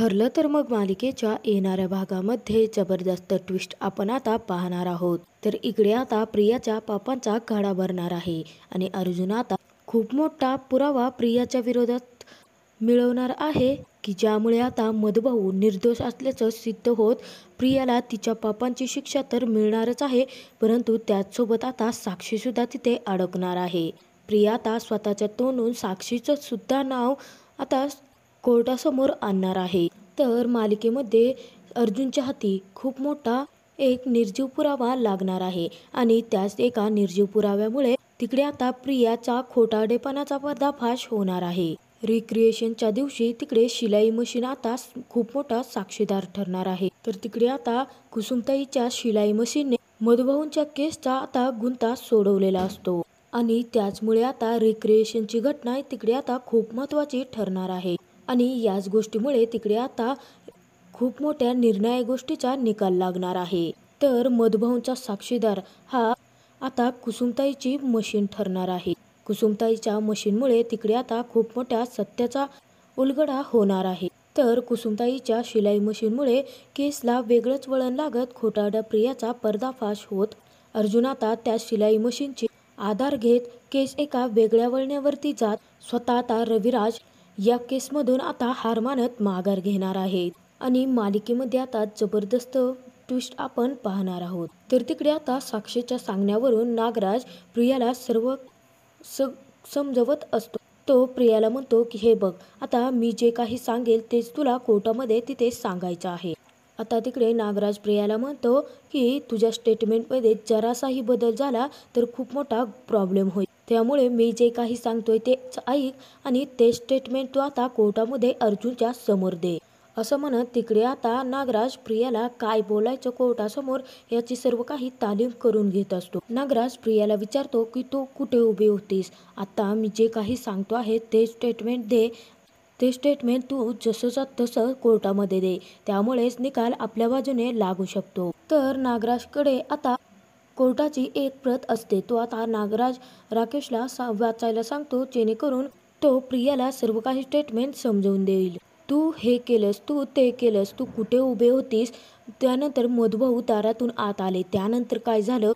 ठरलं तर मग मालिकेच्या येणाऱ्या भागामध्ये जबरदस्त ट्विस्ट आपण आता पाहणार आहोत तर इकडे आता प्रियाच्या पापांचा घाडा भरणार आहे आणि अर्जुन आता खूप मोठा पुरावा प्रियाच्या विरोधात मिळवणार आहे की ज्यामुळे आता मधभाऊ निर्दोष असल्याचं सिद्ध होत प्रियाला तिच्या पापांची शिक्षा तर मिळणारच आहे परंतु त्याचसोबत आता साक्षीसुद्धा तिथे अडकणार आहे प्रिया आता स्वतःच्या तोंडून साक्षीचं सुद्धा नाव आता कोर्टासमोर आणणार आहे तर मालिकेमध्ये अर्जुनच्या हाती खूप मोठा एक निर्जीव पुरावा लागणार आहे आणि त्याच एका निर्जीव पुराव्यामुळे तिकडे आता प्रियाचा खोटाडेपणाचा पर्दाफाश होणार आहे रिक्रिएशनच्या दिवशी तिकडे शिलाई मशीन आता खूप मोठा साक्षीदार ठरणार आहे तर तिकडे आता कुसुमताईच्या शिलाई मशीनने मधुभाऊंच्या केसचा आता गुंता सोडवलेला असतो आणि त्याचमुळे आता रिक्रिएशनची घटना तिकडे आता खूप महत्वाची ठरणार आहे आणि याच गोष्टीमुळे तिकडे आता खूप मोठ्या निर्णय गोष्टीचा निकाल लागणार आहे तर मधुभाऊंचा साक्षीदार हा आता कुसुमताईची मशीन ठरणार आहे कुसुमताईच्या मशीनमुळे तिकडे आता खूप मोठ्या सत्याचा उलगडा होणार आहे तर कुसुमताईच्या शिलाई मशीनमुळे केसला वेगळंच वळण लागत खोटाड्या प्रियाचा पर्दाफाश होत अर्जुन आता त्या शिलाई मशीनची आधार घेत केस एका वेगळ्या वळण्यावरती जात स्वतः आता रविराज या केसमधून आता हार मानत माघार घेणार आहेत आणि मालिकेमध्ये आता जबरदस्त ट्विस्ट आपण पाहणार आहोत तर तिकडे आता साक्षीच्या सांगण्यावरून नागराज प्रियाला सर्व समजवत असतो तो प्रियाला म्हणतो की हे बघ आता मी जे काही सांगेल तेच तुला कोर्टामध्ये तिथे सांगायचं आहे आता तिकडे नागराज प्रियाला म्हणतो की तुझ्या स्टेटमेंटमध्ये जरासाही बदल झाला तर खूप मोठा प्रॉब्लेम होईल त्यामुळे मी जे काही सांगतोय ते ऐक आणि ते स्टेटमेंट तू आता कोर्टामध्ये अर्जुनच्या समोर दे असं म्हणत तिकडे आता नागराज प्रियाला काय बोलायचं कोर्टासमोर याची सर्व काही तालीम करून घेत असतो नागराज प्रियाला विचारतो की तू कुठे उभी होतीस आता मी जे काही सांगतो आहे ते स्टेटमेंट दे ते स्टेटमेंट तू जसंच्या तसं कोर्टामध्ये दे त्यामुळेच निकाल आपल्या बाजूने लागू शकतो तर नागराजकडे आता कोर्टाची एक प्रत असते तो आता नागराज राकेशला वाचायला सांगतो जेणेकरून तो प्रियाला सर्व काही स्टेटमेंट समजवून देईल तू हे केलंस तू ते केलंस तू कुठे उभे होतीस त्यानंतर मधुभाऊ दारातून आत आले त्यानंतर काय झालं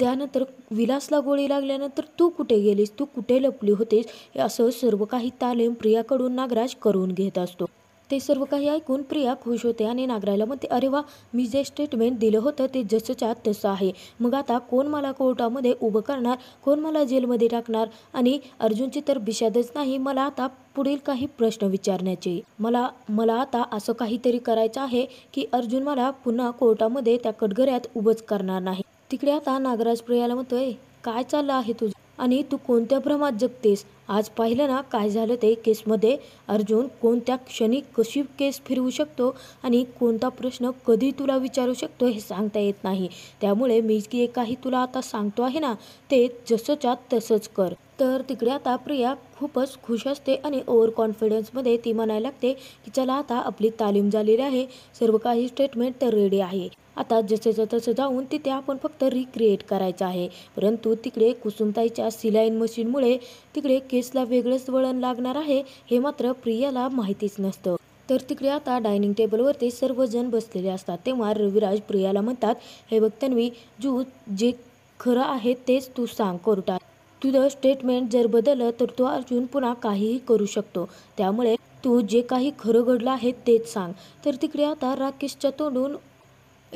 त्यानंतर विलासला गोळी लागल्यानंतर तू कुठे गेलीस तू कुठे लपली होतीस असं सर्व काही तालीम प्रियाकडून नागराज करून घेत असतो ते सर्व काही ऐकून प्रिया खुश होते आणि नागरायला म्हणते अरे वा मी जे स्टेटमेंट दिलं होतं ते जसंच्या तसं आहे मग आता कोण मला कोर्टामध्ये उभं करणार कोण मला जेलमध्ये टाकणार आणि अर्जुनची तर बिशादच नाही मला आता पुढील काही प्रश्न विचारण्याचे मला मला आता असं काहीतरी करायचं आहे की अर्जुन मला पुन्हा कोर्टामध्ये त्या कटघऱ्यात उभंच करणार नाही तिकडे आता नागराज प्रियाला म्हणतोय काय चाललं आहे तुझं आणि तू कोणत्या भ्रमात जगतेस आज पाहिलं ना काय झालं ते केसमध्ये अर्जुन कोणत्या क्षणी कशी केस फिरवू शकतो आणि कोणता प्रश्न कधी तुला विचारू शकतो हे सांगता येत नाही त्यामुळे मी जे काही तुला आता सांगतो आहे ना ते जसंच्या तसंच कर तर तिकडे आता प्रिया खूपच खुश असते आणि ओव्हर कॉन्फिडन्समध्ये ती म्हणायला लागते की चला आता आपली तालीम झालेली आहे सर्व काही स्टेटमेंट तर रेडी आहे आता जसं तसं जाऊन तिथे आपण फक्त रिक्रिएट करायचं आहे परंतु तिकडे कुसुमताईच्या सिलाईन मशीनमुळे तिकडे केसला वेगळंच वळण लागणार आहे हे मात्र प्रियाला माहितीच नसतं तर तिकडे आता डायनिंग टेबलवरती सर्वजण बसलेले असतात तेव्हा रविराज प्रियाला म्हणतात हे बघ तन्वी जू जे खरं आहे तेच तू सांग कोर्टात तुझं स्टेटमेंट जर बदललं तर तो अर्जुन पुन्हा काहीही करू शकतो त्यामुळे तू जे काही खरं घडलं आहे तेच सांग तर तिकडे आता राकेशच्या तोंडून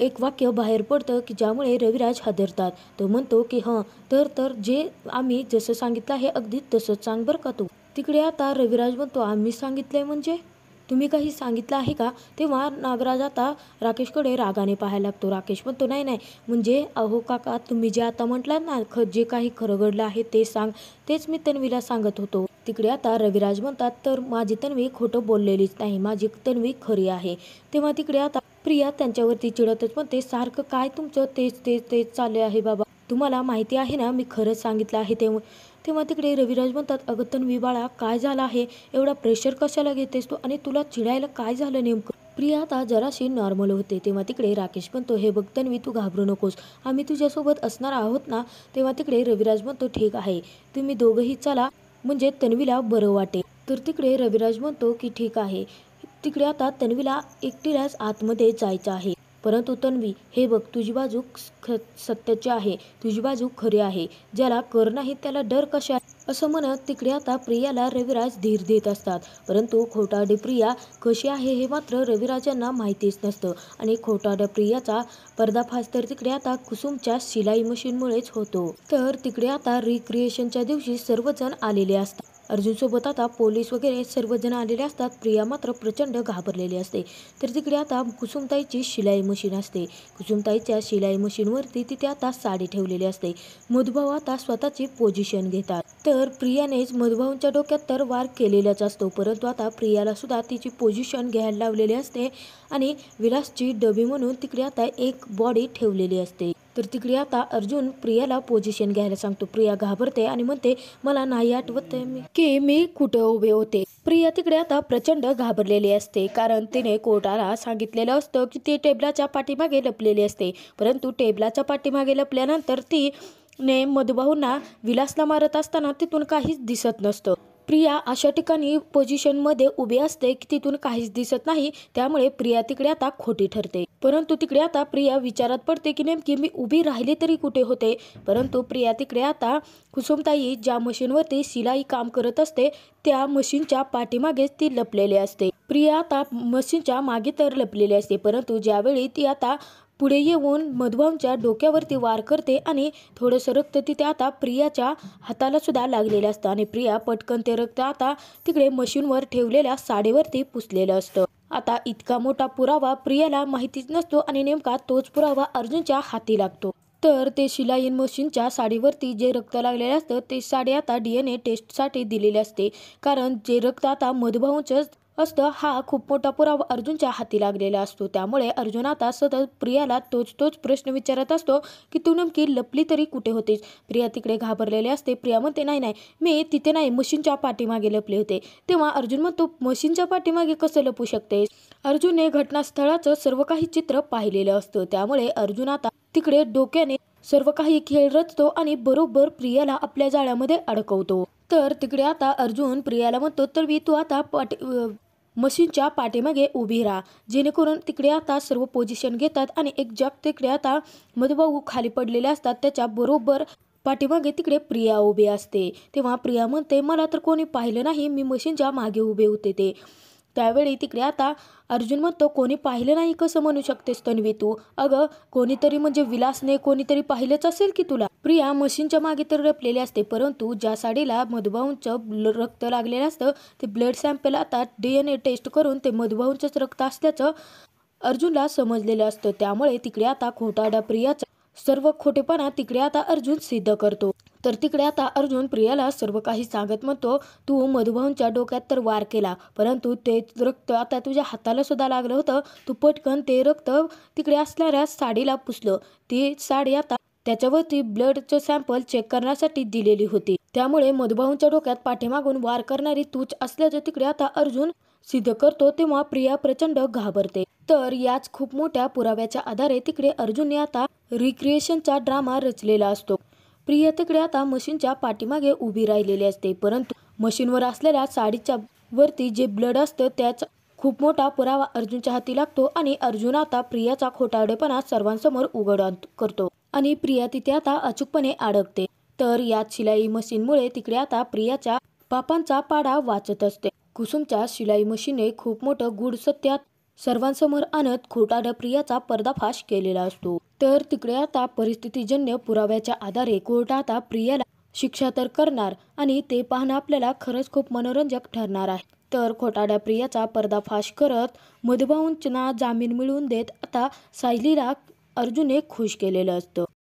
एक वाक्य बाहेर पडतं की ज्यामुळे रविराज हादरतात तो म्हणतो की हां तर तर जे आम्ही जसं सांगितलं आहे अगदी तसंच सांग बरं का तू तिकडे आता रविराज म्हणतो आम्ही सांगितलंय म्हणजे तुम्ही काही सांगितलं आहे का तेव्हा नागराज आता राकेशकडे रागाने पाहायला लागतो राकेश म्हणतो नाही नाही म्हणजे अहो काका तुम्ही जे आता म्हटलं ना ख जे काही खरं घडलं आहे ते सांग तेच मी तन्वीला सांगत होतो तिकडे आता रविराज म्हणतात तर माझी तन्वी खोटं बोललेलीच नाही माझी तन्वी खरी आहे तेव्हा तिकडे आता प्रिया त्यांच्यावरती चिडतच म्हणते सारखं काय तुमचं तेच तेच तेच चालले आहे बाबा तुम्हाला माहिती आहे ना मी खरंच सांगितलं आहे ते तेव्हा तिकडे रविराज म्हणतात अगं तन्वी बाळा काय झाला आहे एवढा प्रेशर कशाला घेतेस तू आणि तुला चिडायला काय झालं नेमकं प्रिया आता जराशी नॉर्मल होते तेव्हा तिकडे राकेश म्हणतो हे बघ तन्वी तू घाबरू नकोस आम्ही तुझ्यासोबत असणार आहोत ना तेव्हा तिकडे रविराज म्हणतो ठीक आहे तुम्ही दोघंही चला म्हणजे तन्वीला बरं वाटेल तर तिकडे रविराज म्हणतो की ठीक आहे तिकडे आता तन्वीला एकटीलाच आतमध्ये जायचं आहे परंतु तन्वी हे बघ तुझी बाजू सत्याची आहे तुझी बाजू खरे आहे ज्याला कर नाही त्याला डर कशा असं म्हणत तिकडे आता प्रियाला रविराज धीर देत असतात परंतु खोटाडी प्रिया कशी आहे हे मात्र रविराजांना माहितीच नसतं आणि खोटाड्या प्रियाचा पर्दाफाश तर तिकडे आता कुसुमच्या शिलाई मशीनमुळेच होतो तर तिकडे आता रिक्रिएशनच्या दिवशी सर्वजण आलेले असतात अर्जुनसोबत आता पोलीस वगैरे सर्वजण आलेले असतात प्रिया मात्र प्रचंड घाबरलेली असते तर तिकडे आता कुसुमताईची शिलाई मशीन असते कुसुमताईच्या शिलाई मशीनवरती तिथे आता साडी ठेवलेली असते मधुभाव आता स्वतःची पोझिशन घेतात तर प्रियानेच मधुभाऊंच्या डोक्यात तर वार केलेलाच असतो परंतु आता प्रियाला सुद्धा तिची पोझिशन घ्यायला लावलेली असते आणि विलासची डबी म्हणून तिकडे आता एक बॉडी ठेवलेली असते तर तिकडे आता अर्जुन प्रियाला पोझिशन घ्यायला सांगतो प्रिया घाबरते आणि म्हणते मला नाही आठवत की मी कुठे उभे होते प्रिया तिकडे आता प्रचंड घाबरलेली असते कारण तिने कोर्टाला सांगितलेलं असतं की ती टेबलाच्या पाठीमागे लपलेली असते परंतु टेबलाच्या पाठीमागे लपल्यानंतर ती ने मधुभाऊंना विलासला मारत असताना तिथून काहीच दिसत नसतं प्रिया अशा ठिकाणी पोझिशनमध्ये उभी असते की तिथून काहीच दिसत नाही त्यामुळे प्रिया तिकडे आता खोटी ठरते परंतु तिकडे आता प्रिया विचारात पडते की नेमकी मी उभी राहिली तरी कुठे होते परंतु प्रिया तिकडे आता कुसुमताई ज्या मशीनवरती शिलाई काम करत असते त्या मशीनच्या पाठीमागेच ती लपलेली असते प्रिया आता मशीनच्या मागे तर लपलेली असते परंतु ज्यावेळी ती आता पुढे येऊन मधुबामच्या डोक्यावरती वार करते आणि थोडंसं रक्त तिथे आता प्रियाच्या हाताला सुद्धा लागलेलं असतं आणि प्रिया पटकन ते रक्त आता तिकडे मशीनवर ठेवलेल्या साडीवरती पुसलेलं असतं आता इतका मोठा पुरावा प्रियाला माहितीच नसतो आणि नेमका तोच पुरावा अर्जुनच्या हाती लागतो तर ते शिलाईन मशीनच्या साडीवरती जे रक्त लागलेलं असतं ते साडी आता डी एन ए टेस्टसाठी दिलेले असते कारण जे रक्त आता मधुभाऊंचंच असतं हा खूप मोठा पुरावा अर्जुनच्या हाती लागलेला असतो त्यामुळे अर्जुन आता सतत प्रियाला तोच तोच प्रश्न विचारत असतो की तू नेमकी लपली तरी कुठे होतीस प्रिया तिकडे घाबरलेली असते प्रिया म्हणते नाही नाही मी तिथे नाही मशीनच्या पाठीमागे लपले होते तेव्हा अर्जुन म्हणतो मशीनच्या पाठीमागे कसं लपू शकतेस अर्जुनने घटनास्थळाचं सर्व काही चित्र पाहिलेलं असतं त्यामुळे अर्जुन आता तिकडे डोक्याने सर्व काही खेळ रचतो आणि बरोबर प्रियाला आपल्या जाळ्यामध्ये अडकवतो तर तिकडे आता अर्जुन प्रियाला म्हणतो तर मी तू आता पाठी मशीनच्या पाठीमागे उभी राहा जेणेकरून तिकडे आता सर्व पोझिशन घेतात आणि एक जग तिकडे आता मधुबाऊ खाली पडलेले असतात त्याच्या बरोबर पाठीमागे तिकडे प्रिया उभी असते तेव्हा प्रिया म्हणते मला तर कोणी पाहिलं नाही मी मशीनच्या मागे उभे होते ते त्यावेळी तिकडे आता अर्जुन म्हणतो कोणी पाहिलं नाही कसं म्हणू शकतेस तन्वी तू अगं कोणीतरी म्हणजे विलासने कोणीतरी पाहिलंच असेल की तुला प्रिया मशीनच्या मागे तर रपलेली असते परंतु ज्या साडीला मधुभाऊंचं रक्त लागलेलं असतं ते ब्लड सॅम्पल आता डीएनए टेस्ट करून ते मधुभाऊंचंच रक्त असल्याचं अर्जुनला समजलेलं असतं त्यामुळे तिकडे आता खोटाडा प्रियाच सर्व खोटेपणा तिकडे आता अर्जुन सिद्ध करतो तर तिकडे आता अर्जुन प्रियाला सर्व काही सांगत म्हणतो तू मधुभाऊंच्या डोक्यात तर वार केला परंतु ते रक्त आता तुझ्या हाताला सुद्धा लागलं होतं तू पटकन ते रक्त तिकडे असणाऱ्या साडीला पुसलं ती साडी आता त्याच्यावरती ब्लडचं सॅम्पल चेक करण्यासाठी दिलेली होती त्यामुळे मधुभाऊंच्या डोक्यात पाठीमागून वार करणारी तूच असल्याचं तिकडे आता अर्जुन सिद्ध करतो तेव्हा प्रिया प्रचंड घाबरते तर याच खूप मोठ्या पुराव्याच्या आधारे तिकडे अर्जुनने आता रिक्रिएशनचा ड्रामा रचलेला असतो प्रिया तिकडे आता मशीनच्या पाठीमागे उभी राहिलेली असते परंतु मशीनवर असलेल्या साडीच्या वरती जे ब्लड असतं त्याच खूप मोठा पुरावा अर्जुनच्या हाती लागतो आणि अर्जुन आता प्रियाचा खोटाडेपणा सर्वांसमोर उघड करतो आणि प्रिया तिथे आता अचूकपणे अडकते तर या शिलाई मशीनमुळे तिकडे आता प्रियाच्या पापांचा पाडा वाचत असते कुसुमच्या शिलाई मशीने खूप मोठं गुढ सत्यात सर्वांसमोर आणत खोटाड्या प्रियाचा पर्दाफाश केलेला असतो तर तिकडे आता परिस्थितीजन्य पुराव्याच्या आधारे कोर्ट आता प्रियाला शिक्षा तर करणार आणि ते पाहणं आपल्याला खरंच खूप मनोरंजक ठरणार आहे तर खोटाड्या प्रियाचा पर्दाफाश करत मधुभाऊंना जामीन मिळवून देत आता सायलीला अर्जुने खुश केलेलं असतं